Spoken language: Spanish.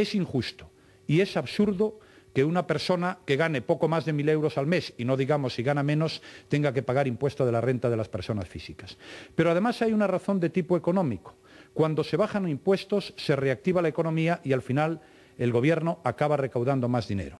Es injusto y es absurdo que una persona que gane poco más de mil euros al mes, y no digamos si gana menos, tenga que pagar impuesto de la renta de las personas físicas. Pero además hay una razón de tipo económico. Cuando se bajan impuestos, se reactiva la economía y al final el Gobierno acaba recaudando más dinero.